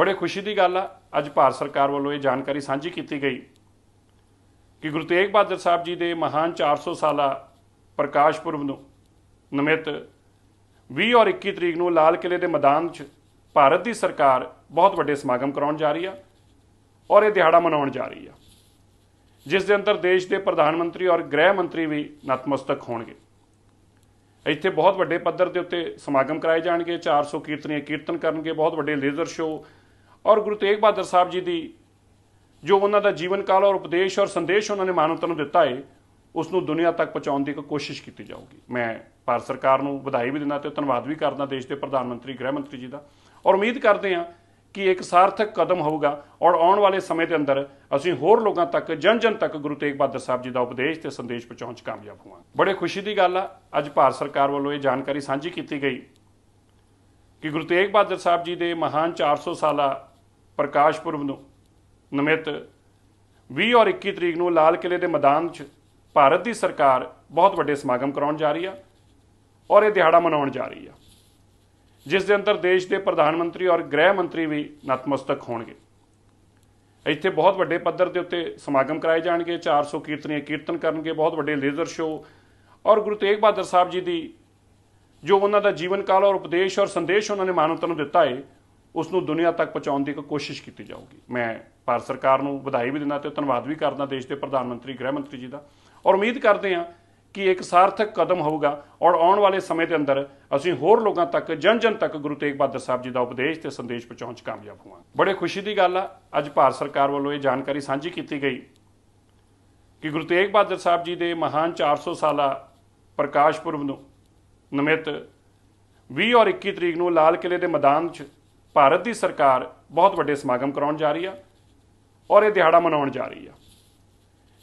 ਬੜੇ ਖੁਸ਼ੀ ਦੀ ਗੱਲ ਆ ਅੱਜ ਭਾਰਤ ਸਰਕਾਰ ਵੱਲੋਂ ਇਹ ਜਾਣਕਾਰੀ ਸਾਂਝੀ ਕੀਤੀ ਗਈ ਕਿ ਗੁਰੂ ਤੇਗ ਬਹਾਦਰ ਸਾਹਿਬ ਜੀ ਦੇ ਮਹਾਨ 400 ਸਾਲਾ ਪ੍ਰਕਾਸ਼ ਪੁਰਬ ਨੂੰ ਨਿਮਿਤ 20 ਔਰ 21 ਤਰੀਕ ਨੂੰ ਲਾਲ ਕਿਲੇ ਦੇ ਮੈਦਾਨ 'ਚ ਭਾਰਤ ਦੀ ਸਰਕਾਰ ਬਹੁਤ ਵੱਡੇ ਸਮਾਗਮ ਕਰਾਉਣ ਜਾ ਰਹੀ ਆ ਔਰ ਇਹ ਦਿਹਾੜਾ ਮਨਾਉਣ ਜਾ ਰਹੀ ਆ ਜਿਸ ਦੇ ਅੰਦਰ ਦੇਸ਼ ਦੇ ਪ੍ਰਧਾਨ ਮੰਤਰੀ ਔਰ ਗ੍ਰਹਿ ਮੰਤਰੀ ਵੀ ਨਤਮਸਤਕ ਹੋਣਗੇ ਇੱਥੇ ਬਹੁਤ ਵੱਡੇ ਪੱਧਰ ਦੇ ਉੱਤੇ ਸਮਾਗਮ ਕਰਾਏ ਜਾਣਗੇ 400 ਕੀਰਤਨੀਆਂ ਕੀਰਤਨ ਕਰਨਗੇ ਬਹੁਤ ਵੱਡੇ ਲੇਜ਼ਰ ਸ਼ੋਅ ਔਰ ਗੁਰੂ ਤੇਗ ਬਹਾਦਰ ਸਾਹਿਬ ਜੀ ਦੀ ਜੋ ਉਹਨਾਂ ਦਾ ਜੀਵਨ ਕਾਲ ਔਰ ਉਪਦੇਸ਼ ਔਰ ਸੰਦੇਸ਼ ਉਹਨਾਂ ਨੇ ਮਾਨਵਤਾ ਨੂੰ ਦਿੱਤਾ ਹੈ ਉਸ ਨੂੰ ਦੁਨੀਆ ਤੱਕ ਪਹੁੰਚਾਉਣ ਦੀ ਕੋਸ਼ਿਸ਼ ਕੀਤੀ ਜਾਊਗੀ ਮੈਂ ਭਾਰਤ ਸਰਕਾਰ ਨੂੰ ਵਧਾਈ ਵੀ ਦਿੰਦਾ ਤੇ ਧੰਨਵਾਦ ਵੀ ਕਰਦਾ ਦੇਸ਼ ਦੇ ਪ੍ਰਧਾਨ ਮੰਤਰੀ ਗ੍ਰਹਿ ਮੰਤਰੀ ਜੀ ਦਾ ਔਰ ਉਮੀਦ ਕਰਦੇ ਹਾਂ ਕਿ ਇੱਕ ਸਾਰਥਕ ਕਦਮ ਹੋਊਗਾ ਔਰ ਆਉਣ ਵਾਲੇ ਸਮੇਂ ਦੇ ਅੰਦਰ ਅਸੀਂ ਹੋਰ ਲੋਕਾਂ ਤੱਕ ਜਨ ਜਨ ਤੱਕ ਗੁਰੂ ਤੇਗ ਬਹਾਦਰ ਸਾਹਿਬ ਜੀ ਦਾ ਉਪਦੇਸ਼ ਤੇ ਸੰਦੇਸ਼ ਪਹੁੰਚਾਉਣ 'ਚ ਕਾਮਯਾਬ ਹੋਵਾਂਗੇ ਬੜੇ ਖੁਸ਼ੀ ਦੀ ਗੱਲ ਆ ਅੱਜ ਭਾਰਤ ਸਰਕਾਰ ਵੱਲੋਂ ਇਹ ਜਾਣਕਾਰੀ ਸਾਂਝੀ ਕੀਤੀ ਗਈ ਕਿ ਗੁਰੂ ਤੇਗ ਬਹਾਦਰ ਸਾਹਿਬ ਜੀ ਦੇ ਮਹਾਨ 400 ਸਾਲਾ ਪ੍ਰਕਾਸ਼ ਪੁਰਬ ਨੂੰ ਨਿਮਿਤ 20 ਔਰ 21 ਤਰੀਕ ਨੂੰ ਲਾਲ ਕਿਲੇ ਦੇ ਮੈਦਾਨ 'ਚ ਭਾਰਤ ਦੀ ਸਰਕਾਰ ਬਹੁਤ ਵੱਡੇ ਸਮਾਗਮ ਕਰਾਉਣ ਜਾ ਰਹੀ ਆ ਔਰ ਇਹ ਦਿਹਾੜਾ ਮਨਾਉਣ ਜਾ ਰਹੀ ਆ ਜਿਸ ਦੇ ਅੰਦਰ ਦੇਸ਼ ਦੇ ਪ੍ਰਧਾਨ ਮੰਤਰੀ ਔਰ ਗ੍ਰਹਿ ਮੰਤਰੀ ਵੀ ਨਤਮਸਤਕ ਹੋਣਗੇ ਇੱਥੇ ਬਹੁਤ ਵੱਡੇ ਪੱਧਰ ਦੇ ਉੱਤੇ ਸਮਾਗਮ ਕਰਾਏ ਜਾਣਗੇ 400 ਕੀਰਤਨੀਆਂ ਕੀਰਤਨ ਕਰਨਗੇ ਬਹੁਤ ਵੱਡੇ ਲੇਜ਼ਰ ਸ਼ੋਅ ਔਰ ਗੁਰੂ ਤੇਗ ਬਹਾਦਰ ਸਾਹਿਬ ਜੀ ਦੀ ਜੋ ਉਹਨਾਂ ਦਾ ਜੀਵਨ ਕਾਲ ਔਰ ਉਪਦੇਸ਼ ਔਰ ਸੰਦੇਸ਼ ਉਹਨਾਂ ਨੇ ਮਾਨਵਤਾ ਨੂੰ ਦਿੱਤਾ ਹੈ ਉਸ ਨੂੰ ਦੁਨੀਆ ਤੱਕ ਪਹੁੰਚਾਉਣ ਦੀ ਕੋਸ਼ਿਸ਼ ਕੀਤੀ ਜਾਊਗੀ ਮੈਂ ਭਾਰਤ ਸਰਕਾਰ ਨੂੰ ਵਧਾਈ ਵੀ ਦਿੰਦਾ ਤੇ ਧੰਨਵਾਦ ਵੀ ਕਰਦਾ ਦੇਸ਼ ਦੇ ਪ੍ਰਧਾਨ ਮੰਤਰੀ ਗ੍ਰਹਿ ਮੰਤਰੀ ਜੀ ਦਾ ਔਰ ਉਮੀਦ ਕਰਦੇ ਹਾਂ ਕਿ ਇੱਕ ਸਾਰਥਕ ਕਦਮ ਹੋਊਗਾ ਔਰ ਆਉਣ ਵਾਲੇ ਸਮੇਂ ਦੇ ਅੰਦਰ ਅਸੀਂ ਹੋਰ ਲੋਕਾਂ ਤੱਕ ਜਨ ਜਨ ਤੱਕ ਗੁਰੂ ਤੇਗ ਬਹਾਦਰ ਸਾਹਿਬ ਜੀ ਦਾ ਉਪਦੇਸ਼ ਤੇ ਸੰਦੇਸ਼ ਪਹੁੰਚਾਉਣ 'ਚ ਕਾਮਯਾਬ ਹੋਵਾਂਗੇ ਬੜੇ ਖੁਸ਼ੀ ਦੀ ਗੱਲ ਆ ਅੱਜ ਭਾਰਤ ਸਰਕਾਰ ਵੱਲੋਂ ਇਹ ਜਾਣਕਾਰੀ ਸਾਂਝੀ ਕੀਤੀ ਗਈ ਕਿ ਗੁਰੂ ਤੇਗ ਬਹਾਦਰ ਸਾਹਿਬ ਜੀ ਦੇ ਮਹਾਨ 400 ਸਾਲਾ ਪ੍ਰਕਾਸ਼ ਪੁਰਬ ਨੂੰ ਨਿਮਿਤ 20 ਔਰ 21 ਤਰੀਕ ਨੂੰ ਲਾਲ ਕਿਲੇ ਦੇ ਮੈਦਾਨ 'ਚ ਭਾਰਤ ਦੀ ਸਰਕਾਰ ਬਹੁਤ ਵੱਡੇ ਸਮਾਗਮ ਕਰਾਉਣ ਜਾ ਰਹੀ ਆ ਔਰ ਇਹ ਦਿਹਾੜਾ ਮਨਾਉਣ ਜਾ ਰਹੀ ਆ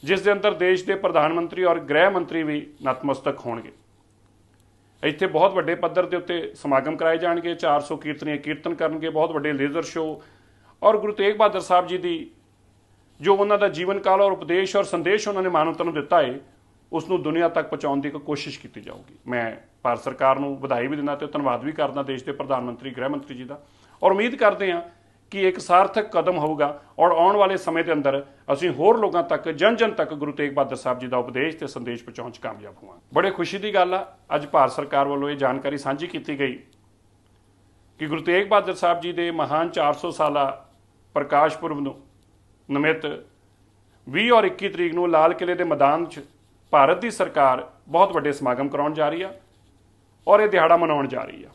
ਜਿਸ ਦੇ ਅੰਦਰ ਦੇਸ਼ ਦੇ ਪ੍ਰਧਾਨ ਮੰਤਰੀ ਔਰ ਗ੍ਰਹਿ ਮੰਤਰੀ ਵੀ ਨਤਮਸਤਕ ਹੋਣਗੇ ਇੱਥੇ ਬਹੁਤ ਵੱਡੇ ਪੱਧਰ ਦੇ ਉੱਤੇ ਸਮਾਗਮ ਕਰਾਏ ਜਾਣਗੇ 400 ਕੀਰਤਨੀਆਂ ਕੀਰਤਨ ਕਰਨਗੇ ਬਹੁਤ ਵੱਡੇ ਲੇਜ਼ਰ ਸ਼ੋਅ ਔਰ ਗੁਰੂ ਤੇਗ ਬਹਾਦਰ ਸਾਹਿਬ ਜੀ ਦੀ ਜੋ ਉਹਨਾਂ ਦਾ ਜੀਵਨ ਕਾਲ ਔਰ ਉਪਦੇਸ਼ ਔਰ ਸੰਦੇਸ਼ ਉਹਨਾਂ ਨੇ ਮਾਨਵਤਾ ਨੂੰ ਦਿੱਤਾ ਹੈ ਉਸ ਨੂੰ ਦੁਨੀਆ ਤੱਕ ਪਹੁੰਚਾਉਣ ਦੀ ਕੋਸ਼ਿਸ਼ ਕੀਤੀ ਜਾਊਗੀ ਮੈਂ ਭਾਰਤ ਸਰਕਾਰ ਨੂੰ ਵਧਾਈ ਵੀ ਦਿੰਦਾ ਤੇ ਧੰਨਵਾਦ ਵੀ ਕਰਦਾ ਦੇਸ਼ ਦੇ ਪ੍ਰਧਾਨ ਮੰਤਰੀ ਗ੍ਰਹਿ ਮੰਤਰੀ ਜੀ ਦਾ ਔਰ ਉਮੀਦ ਕਰਦੇ ਹਾਂ ਕਿ ਇੱਕ ਸਾਰਥਕ ਕਦਮ ਹੋਊਗਾ ਔਰ ਆਉਣ ਵਾਲੇ ਸਮੇਂ ਦੇ ਅੰਦਰ ਅਸੀਂ ਹੋਰ ਲੋਕਾਂ ਤੱਕ ਜਨ ਜਨ ਤੱਕ ਗੁਰੂ ਤੇਗ ਬਹਾਦਰ ਸਾਹਿਬ ਜੀ ਦਾ ਉਪਦੇਸ਼ ਤੇ ਸੰਦੇਸ਼ ਪਹੁੰਚਾਉਣ 'ਚ ਕਾਮਯਾਬ ਹੋਵਾਂਗੇ ਬੜੇ ਖੁਸ਼ੀ ਦੀ ਗੱਲ ਆ ਅੱਜ ਭਾਰਤ ਸਰਕਾਰ ਵੱਲੋਂ ਇਹ ਜਾਣਕਾਰੀ ਸਾਂਝੀ ਕੀਤੀ ਗਈ ਕਿ ਗੁਰੂ ਤੇਗ ਬਹਾਦਰ ਸਾਹਿਬ ਜੀ ਦੇ ਮਹਾਨ 400 ਸਾਲਾ ਪ੍ਰਕਾਸ਼ ਪੁਰਬ ਨੂੰ ਨਿਮਿਤ 20 ਔਰ 21 ਤਰੀਕ ਨੂੰ ਲਾਲ ਕਿਲੇ ਦੇ ਮੈਦਾਨ 'ਚ ਭਾਰਤ ਦੀ ਸਰਕਾਰ ਬਹੁਤ ਵੱਡੇ ਸਮਾਗਮ ਕਰਾਉਣ ਜਾ ਰਹੀ ਆ ਔਰ ਇਹ ਦਿਹਾੜਾ ਮਨਾਉਣ ਜਾ ਰਹੀ ਆ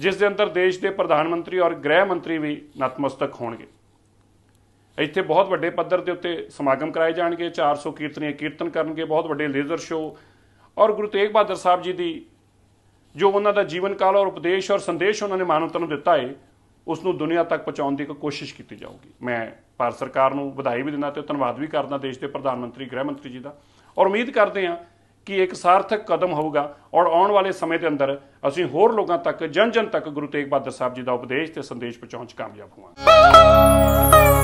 ਜਿਸ ਦੇ ਅੰਦਰ ਦੇਸ਼ ਦੇ ਪ੍ਰਧਾਨ ਮੰਤਰੀ ਔਰ ਗ੍ਰਹਿ ਮੰਤਰੀ ਵੀ ਨਤਮਸਤਕ ਹੋਣਗੇ ਇੱਥੇ ਬਹੁਤ ਵੱਡੇ ਪੱਧਰ ਦੇ ਉੱਤੇ ਸਮਾਗਮ ਕਰਾਏ ਜਾਣਗੇ 400 ਕੀਰਤਨੀਆਂ ਕੀਰਤਨ ਕਰਨਗੇ ਬਹੁਤ ਵੱਡੇ ਲੇਜ਼ਰ ਸ਼ੋਅ ਔਰ ਗੁਰੂ ਤੇਗ ਬਹਾਦਰ ਸਾਹਿਬ ਜੀ ਦੀ ਜੋ ਉਹਨਾਂ ਦਾ ਜੀਵਨ ਕਾਲ ਔਰ ਉਪਦੇਸ਼ ਔਰ ਸੰਦੇਸ਼ ਉਹਨਾਂ ਨੇ ਮਾਨਵਤਾ ਨੂੰ ਦਿੱਤਾ ਹੈ ਉਸ ਨੂੰ ਦੁਨੀਆ ਤੱਕ ਪਹੁੰਚਾਉਣ ਦੀ ਕੋਸ਼ਿਸ਼ ਕੀਤੀ ਜਾਊਗੀ ਮੈਂ ਭਾਰਤ ਸਰਕਾਰ ਨੂੰ ਵਧਾਈ ਵੀ ਦਿੰਦਾ ਤੇ ਧੰਨਵਾਦ ਵੀ ਕਰਦਾ ਦੇਸ਼ ਦੇ ਪ੍ਰਧਾਨ ਮੰਤਰੀ ਗ੍ਰਹਿ ਮੰਤਰੀ ਜੀ ਦਾ ਔਰ ਉਮੀਦ ਕਰਦੇ ਹਾਂ ਕਿ ਇੱਕ ਸਾਰਥਕ ਕਦਮ ਹੋਊਗਾ ਔਰ ਆਉਣ ਵਾਲੇ ਸਮੇਂ ਦੇ ਅੰਦਰ ਅਸੀਂ ਹੋਰ ਲੋਕਾਂ ਤੱਕ ਜਨ ਜਨ ਤੱਕ ਗੁਰੂ ਤੇਗ ਬਹਾਦਰ ਸਾਹਿਬ ਜੀ ਦਾ ਉਪਦੇਸ਼ ਤੇ ਸੰਦੇਸ਼ ਪਹੁੰਚਾਉਣ ਚ ਕਾਮਯਾਬ ਹੋਵਾਂਗੇ